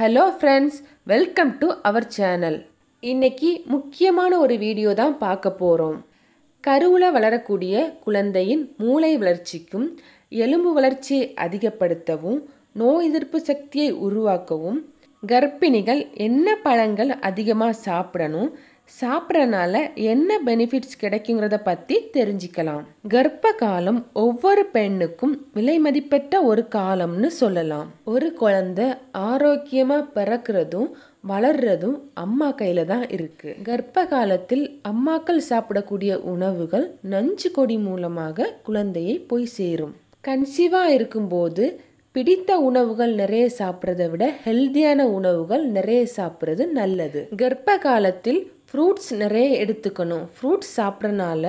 hello friends welcome to our channel இன்னைக்கு முக்கியமான ஒரு வீடியோ தான் பார்க்க போகிறோம் கருவில் வளரக்கூடிய குழந்தையின் மூளை வளர்ச்சிக்கும் எலும்பு வளர்ச்சியை அதிகப்படுத்தவும் நோய் எதிர்ப்பு சக்தியை உருவாக்கவும் கர்ப்பிணிகள் என்ன பழங்கள் அதிகமாக சாப்பிடணும் சாப்பிட்றனால என்ன பெனிஃபிட்ஸ் கிடைக்குங்கிறத பற்றி தெரிஞ்சுக்கலாம் கர்ப்ப காலம் ஒவ்வொரு பெண்ணுக்கும் விலை மதிப்பெற்ற ஒரு காலம்னு சொல்லலாம் ஒரு குழந்தை ஆரோக்கியமாக பிறக்கிறதும் வளர்றதும் அம்மா கையில் தான் இருக்குது கர்ப்ப காலத்தில் அம்மாக்கள் சாப்பிடக்கூடிய உணவுகள் நஞ்சு கொடி மூலமாக குழந்தையை போய் சேரும் கன்சீவாக இருக்கும்போது பிடித்த உணவுகள் நிறைய சாப்பிட்றத விட ஹெல்த்தியான உணவுகள் நிறைய சாப்பிட்றது நல்லது கர்ப்ப காலத்தில் ஃப்ரூட்ஸ் நிறைய எடுத்துக்கணும் ஃப்ரூட்ஸ் சாப்பிட்றனால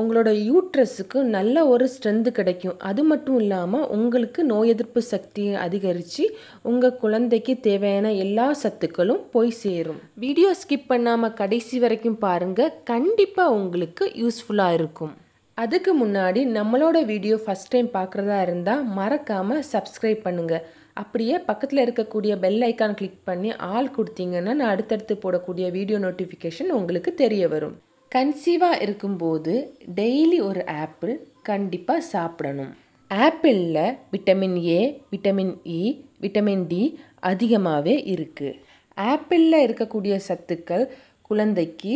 உங்களோட யூட்ரஸுக்கு நல்ல ஒரு ஸ்ட்ரென்த்து கிடைக்கும் அது மட்டும் இல்லாமல் உங்களுக்கு நோய் எதிர்ப்பு சக்தியை அதிகரித்து உங்கள் குழந்தைக்கு தேவையான எல்லா சத்துக்களும் போய் சேரும் வீடியோ ஸ்கிப் பண்ணாமல் கடைசி வரைக்கும் பாருங்கள் கண்டிப்பாக உங்களுக்கு யூஸ்ஃபுல்லாக இருக்கும் அதுக்கு முன்னாடி நம்மளோட வீடியோ ஃபஸ்ட் டைம் பார்க்குறதா இருந்தால் மறக்காமல் சப்ஸ்கிரைப் பண்ணுங்கள் அப்படியே பக்கத்தில் இருக்கக்கூடிய பெல் ஐக்கான் கிளிக் பண்ணி ஆள் கொடுத்தீங்கன்னா நான் அடுத்தடுத்து போடக்கூடிய வீடியோ நோட்டிஃபிகேஷன் உங்களுக்கு தெரிய வரும் கன்சீவாக இருக்கும்போது டெய்லி ஒரு ஆப்பிள் கண்டிப்பாக சாப்பிடணும் ஆப்பிளில் vitamin A vitamin E vitamin D அதிகமாகவே இருக்குது ஆப்பிளில் இருக்கக்கூடிய சத்துக்கள் குழந்தைக்கு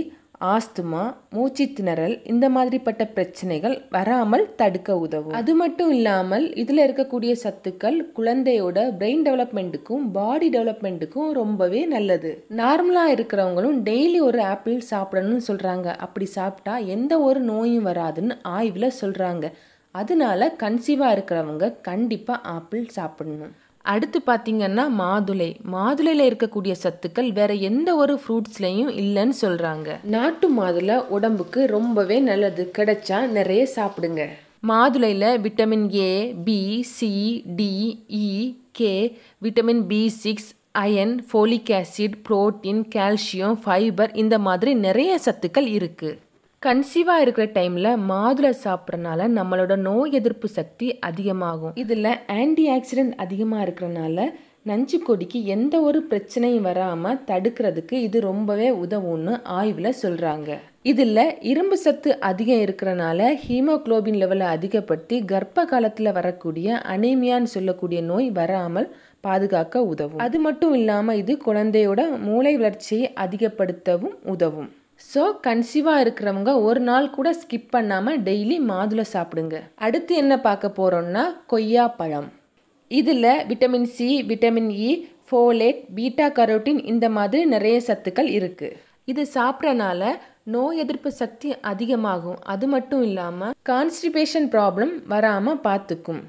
ஆஸ்துமா மூச்சு திணறல் இந்த மாதிரிப்பட்ட பிரச்சனைகள் வராமல் தடுக்க உதவும் அது மட்டும் இல்லாமல் இதில் இருக்கக்கூடிய சத்துக்கள் குழந்தையோட பிரெயின் டெவலப்மெண்ட்டுக்கும் பாடி டெவலப்மெண்ட்டுக்கும் ரொம்பவே நல்லது நார்மலாக இருக்கிறவங்களும் டெய்லி ஒரு ஆப்பிள் சாப்பிடணும்னு சொல்கிறாங்க அப்படி சாப்பிட்டா எந்த ஒரு நோயும் வராதுன்னு ஆய்வில் சொல்கிறாங்க அதனால கன்சீவாக இருக்கிறவங்க கண்டிப்பாக ஆப்பிள் சாப்பிடணும் அடுத்து பார்த்திங்கன்னா மாதுளை மாதுளையில் இருக்கக்கூடிய சத்துக்கள் வேறு எந்த ஒரு ஃப்ரூட்ஸ்லையும் இல்லைன்னு சொல்கிறாங்க நாட்டு மாதுளை உடம்புக்கு ரொம்பவே நல்லது கிடைச்சா நிறைய சாப்பிடுங்க மாதுளையில் vitamin A B C D E K vitamin B six iron folic acid protein calcium fibre இந்த மாதிரி நிறைய சத்துக்கள் இருக்குது கன்சீவாக இருக்கிற டைமில் மாதுளை சாப்பிட்றனால நம்மளோட நோய் எதிர்ப்பு சக்தி அதிகமாகும் இதில் ஆன்டி ஆக்சிடென்ட் அதிகமாக இருக்கிறனால நஞ்சு கொடிக்கு எந்த ஒரு பிரச்சனையும் வராமல் தடுக்கிறதுக்கு இது ரொம்பவே உதவும்னு ஆய்வில் சொல்கிறாங்க இதில் இரும்பு சத்து அதிகம் இருக்கிறனால ஹீமோக்ளோபின் லெவலை அதிகப்படுத்தி கர்ப்ப காலத்தில் வரக்கூடிய அனீமியான்னு சொல்லக்கூடிய நோய் வராமல் பாதுகாக்க உதவும் அது மட்டும் இல்லாமல் இது குழந்தையோட மூளை வளர்ச்சியை அதிகப்படுத்தவும் உதவும் ஸோ கன்சீவாக இருக்கிறவங்க ஒரு நாள் கூட ஸ்கிப் பண்ணாமல் டெய்லி மாதுளை சாப்பிடுங்க அடுத்து என்ன பார்க்க போகிறோம்னா கொய்யா பழம் இதில் vitamin C vitamin E folate beta carotene இந்த மாதிரி நிறைய சத்துக்கள் இருக்குது இது சாப்பிட்றனால நோய் எதிர்ப்பு சக்தி அதிகமாகும் அது மட்டும் இல்லாமல் கான்ஸ்டிபேஷன் ப்ராப்ளம் வராமல் பார்த்துக்கும்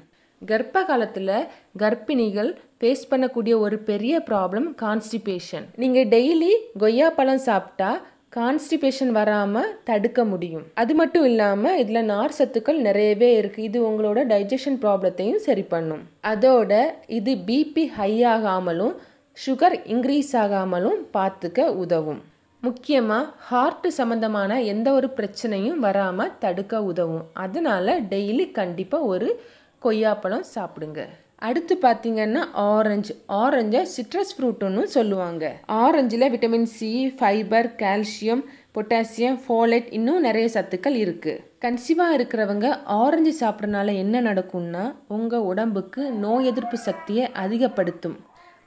கர்ப்ப காலத்தில் கர்ப்பிணிகள் ஃபேஸ் பண்ணக்கூடிய ஒரு பெரிய ப்ராப்ளம் கான்ஸ்டிபேஷன் நீங்கள் டெய்லி கொய்யா பழம் சாப்பிட்டா கான்ஸ்டிபேஷன் வராமல் தடுக்க முடியும் அது மட்டும் இல்லாமல் இதில் நார் சத்துக்கள் நிறையவே இருக்குது இது உங்களோட டைஜஷன் ப்ராப்ளத்தையும் சரி பண்ணும் அதோட இது பிபி ஹை ஆகாமலும் சுகர் இன்க்ரீஸ் ஆகாமலும் பார்த்துக்க உதவும் முக்கியமாக ஹார்ட்டு சம்மந்தமான எந்த ஒரு பிரச்சனையும் வராமல் தடுக்க உதவும் அதனால் டெய்லி கண்டிப்பாக ஒரு கொய்யாப்பழம் சாப்பிடுங்க அடுத்து பார்த்தீங்கன்னா ஆரஞ்சு ஆரஞ்சை சிட்ரஸ் ஃப்ரூட்டுன்னு சொல்லுவாங்க ஆரஞ்சில் vitamin C fibre calcium potassium folate இன்னும் நிறைய சத்துக்கள் இருக்குது கன்சிவாக இருக்கிறவங்க ஆரஞ்சு சாப்பிட்றனால என்ன நடக்கும்னா உங்கள் உடம்புக்கு நோய் எதிர்ப்பு சக்தியை அதிகப்படுத்தும்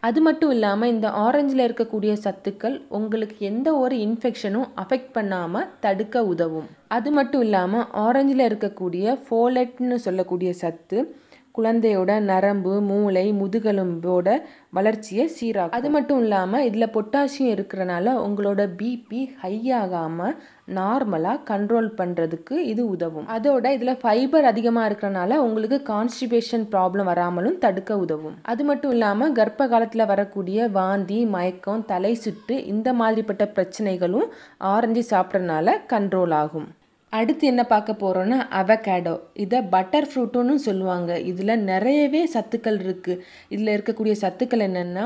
அது மட்டும் இல்லாமல் இந்த ஆரஞ்சில் இருக்கக்கூடிய சத்துக்கள் உங்களுக்கு எந்த ஒரு இன்ஃபெக்ஷனும் அஃபெக்ட் பண்ணாமல் தடுக்க உதவும் அது மட்டும் இல்லாமல் ஆரஞ்சில் இருக்கக்கூடிய ஃபோலெட்னு சொல்லக்கூடிய சத்து குழந்தையோட நரம்பு மூளை முதுகெலும்போட வளர்ச்சியை சீராகும் அது மட்டும் இல்லாமல் இதில் பொட்டாசியம் இருக்கிறனால உங்களோட பிபி ஹை ஆகாமல் நார்மலாக கண்ட்ரோல் பண்ணுறதுக்கு இது உதவும் அதோட இதில் ஃபைபர் அதிகமாக இருக்கிறனால உங்களுக்கு கான்ஸ்டிபேஷன் ப்ராப்ளம் வராமலும் தடுக்க உதவும் அது மட்டும் இல்லாமல் கர்ப்ப காலத்தில் வரக்கூடிய வாந்தி மயக்கம் தலை சுட்டு இந்த மாதிரிப்பட்ட பிரச்சனைகளும் ஆரஞ்சு சாப்பிட்றதுனால கண்ட்ரோல் ஆகும் அடுத்து என்ன பார்க்க போகிறோன்னா அவகேடோ இதை பட்டர் ஃப்ரூட்டுன்னு சொல்லுவாங்க இதில் நிறையவே சத்துக்கள் இருக்குது இதில் இருக்கக்கூடிய சத்துக்கள் என்னென்னா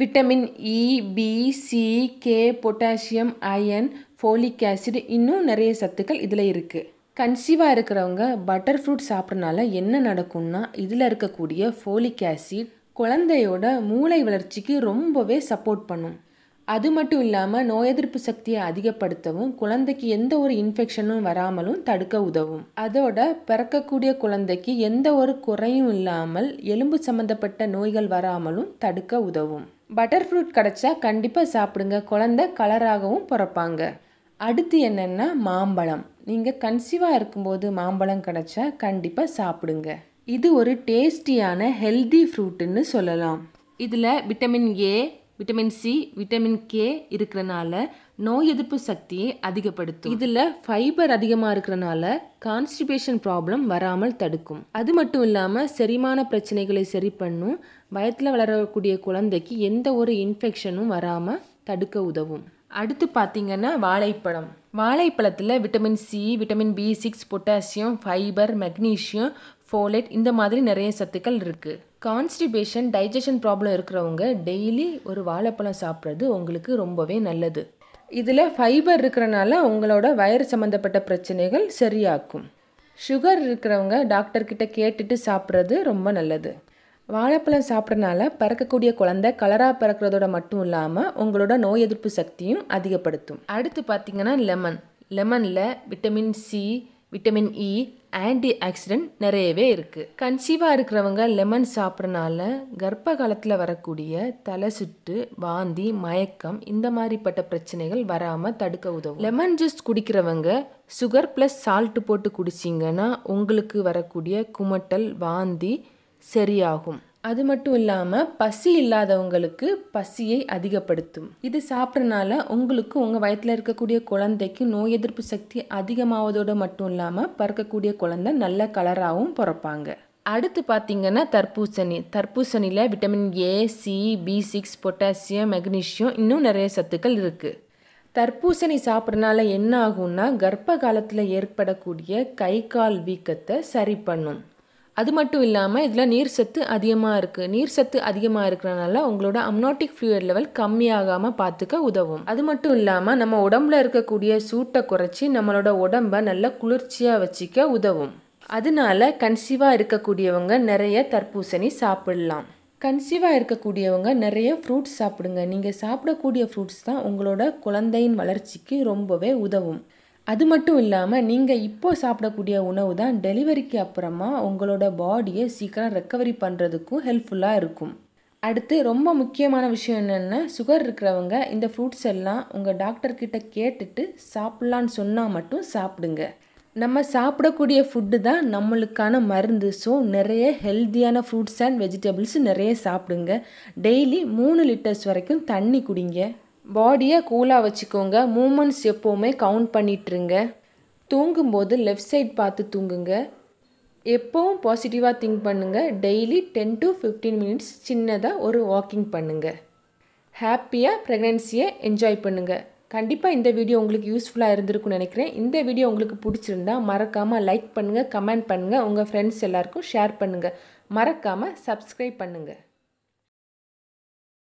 vitamin E B C K potassium iron folic acid இன்னும் நிறைய சத்துக்கள் இதில் இருக்குது கன்சீவாக இருக்கிறவங்க பட்டர் ஃப்ரூட் சாப்பிட்றனால என்ன நடக்கும்னா இதில் இருக்கக்கூடிய ஃபோலிக் ஆசிட் குழந்தையோட மூளை வளர்ச்சிக்கு ரொம்பவே சப்போர்ட் பண்ணும் அது மட்டும் இல்லாமல் நோய் எதிர்ப்பு சக்தியை அதிகப்படுத்தவும் குழந்தைக்கு எந்த ஒரு இன்ஃபெக்ஷனும் வராமலும் தடுக்க உதவும் அதோட பிறக்கக்கூடிய குழந்தைக்கு எந்த ஒரு குறையும் இல்லாமல் எலும்பு சம்மந்தப்பட்ட நோய்கள் வராமலும் தடுக்க உதவும் பட்டர் ஃப்ரூட் கிடச்சா கண்டிப்பாக சாப்பிடுங்க குழந்தை கலராகவும் பிறப்பாங்க அடுத்து என்னென்னா மாம்பழம் நீங்கள் கன்சீவாக இருக்கும்போது மாம்பழம் கிடச்சா கண்டிப்பாக சாப்பிடுங்க இது ஒரு டேஸ்டியான ஹெல்தி ஃப்ரூட்டுன்னு சொல்லலாம் இதில் vitamin A vitamin C vitamin K இருக்கிறனால நோய் எதிர்ப்பு சக்தியை அதிகப்படுத்தும் இதில் ஃபைபர் அதிகமாக இருக்கிறனால கான்ஸ்டிபேஷன் ப்ராப்ளம் வராமல் தடுக்கும் அது மட்டும் இல்லாமல் செரிமான பிரச்சனைகளை சரி பண்ணும் வயத்தில் வளரக்கூடிய குழந்தைக்கு எந்த ஒரு இன்ஃபெக்ஷனும் வராமல் தடுக்க உதவும் அடுத்து பார்த்தீங்கன்னா வாழைப்பழம் வாழைப்பழத்தில் vitamin C vitamin B six potassium fibre magnesium folate இந்த மாதிரி நிறைய சத்துக்கள் இருக்குது கான்ஸ்டிபேஷன் டைஜஷன் ப்ராப்ளம் இருக்கிறவங்க டெய்லி ஒரு வாழைப்பழம் சாப்பிட்றது உங்களுக்கு ரொம்பவே நல்லது இதில் ஃபைபர் இருக்கிறனால உங்களோட வயிறு சம்மந்தப்பட்ட பிரச்சனைகள் சரியாக்கும் சுகர் இருக்கிறவங்க டாக்டர்கிட்ட கேட்டுட்டு சாப்பிட்றது ரொம்ப நல்லது வாழைப்பழம் சாப்பிட்றனால பறக்கக்கூடிய குழந்தை கலராக பறக்கிறதோட மட்டும் இல்லாமல் உங்களோட நோய் எதிர்ப்பு சக்தியும் அதிகப்படுத்தும் அடுத்து பார்த்திங்கன்னா லெமன் லெமனில் vitamin C vitamin E antioxidant நிறையவே இருக்குது கன்சீவாக இருக்கிறவங்க லெமன் சாப்பிட்றனால கர்ப்ப காலத்தில் வரக்கூடிய தலை சுட்டு வாந்தி மயக்கம் இந்த மாதிரிப்பட்ட பிரச்சனைகள் வராமல் தடுக்க உதவும் லெமன் ஜூஸ் குடிக்கிறவங்க சுகர் ப்ளஸ் சால்ட்டு போட்டு குடிச்சிங்கன்னா உங்களுக்கு வரக்கூடிய குமட்டல் வாந்தி சரியாகும் அது மட்டும் இல்லாமல் பசி இல்லாதவங்களுக்கு பசியை அதிகப்படுத்தும் இது சாப்பிட்றனால உங்களுக்கு உங்கள் வயத்தில் இருக்கக்கூடிய குழந்தைக்கு நோய் எதிர்ப்பு சக்தி அதிகமாவதோடு மட்டும் இல்லாமல் பறக்கக்கூடிய குழந்தை நல்ல கலராகவும் பிறப்பாங்க அடுத்து பார்த்திங்கன்னா தர்பூசணி தர்பூசணியில் vitamin A C B six potassium magnesium இன்னும் நிறைய சத்துக்கள் இருக்குது தர்பூசணி சாப்பிட்றனால என்ன ஆகும்னா கர்ப்ப காலத்தில் ஏற்படக்கூடிய கை கால் வீக்கத்தை சரி பண்ணும் அது மட்டும் இல்லாமல் இதில் நீர் சத்து அதிகமாக இருக்குது நீர் சத்து அதிகமாக இருக்கிறனால உங்களோட அம்னாட்டிக் ஃப்ளூயிட் லெவல் கம்மியாகாமல் பார்த்துக்க உதவும் அது மட்டும் இல்லாமல் நம்ம உடம்புல இருக்கக்கூடிய சூட்டை குறைச்சி நம்மளோட உடம்பை நல்லா குளிர்ச்சியாக வச்சுக்க உதவும் அதனால கன்சீவாக இருக்கக்கூடியவங்க நிறைய தர்பூசணி சாப்பிடலாம் கன்சீவாக இருக்கக்கூடியவங்க நிறைய ஃப்ரூட்ஸ் சாப்பிடுங்க நீங்கள் சாப்பிடக்கூடிய ஃப்ரூட்ஸ் தான் உங்களோட குழந்தையின் வளர்ச்சிக்கு ரொம்பவே உதவும் அது மட்டும் இல்லாமல் நீங்கள் இப்போது சாப்பிடக்கூடிய உணவு தான் டெலிவரிக்கு அப்புறமா உங்களோட பாடியை சீக்கிரம் ரெக்கவரி பண்ணுறதுக்கும் ஹெல்ப்ஃபுல்லாக இருக்கும் அடுத்து ரொம்ப முக்கியமான விஷயம் என்னென்னா சுகர் இருக்கிறவங்க இந்த ஃப்ரூட்ஸ் எல்லாம் உங்கள் டாக்டர்கிட்ட கேட்டுட்டு சாப்பிட்லான்னு சொன்னால் மட்டும் சாப்பிடுங்க நம்ம சாப்பிடக்கூடிய ஃபுட்டு தான் நம்மளுக்கான மருந்து ஸோ நிறைய ஹெல்த்தியான ஃப்ரூட்ஸ் அண்ட் வெஜிடபிள்ஸ் நிறைய சாப்பிடுங்க டெய்லி மூணு லிட்டர்ஸ் வரைக்கும் தண்ணி குடிங்க பாடியை கூலாக வச்சுக்கோங்க மூமெண்ட்ஸ் எப்போவுமே கவுண்ட் பண்ணிட்டுருங்க தூங்கும்போது லெஃப்ட் சைட் பார்த்து தூங்குங்க எப்போவும் பாசிட்டிவாக திங்க் பண்ணுங்கள் daily ten to fifteen minutes சின்னதாக ஒரு வாக்கிங் பண்ணுங்கள் ஹாப்பியாக ப்ரெக்னென்சியை என்ஜாய் பண்ணுங்கள் கண்டிப்பாக இந்த வீடியோ உங்களுக்கு யூஸ்ஃபுல்லாக இருந்திருக்குன்னு நினைக்கிறேன் இந்த வீடியோ உங்களுக்கு பிடிச்சிருந்தா மறக்காமல் லைக் பண்ணுங்கள் கமெண்ட் பண்ணுங்கள் உங்கள் ஃப்ரெண்ட்ஸ் எல்லாருக்கும் ஷேர் பண்ணுங்கள் மறக்காமல் சப்ஸ்கிரைப் பண்ணுங்கள்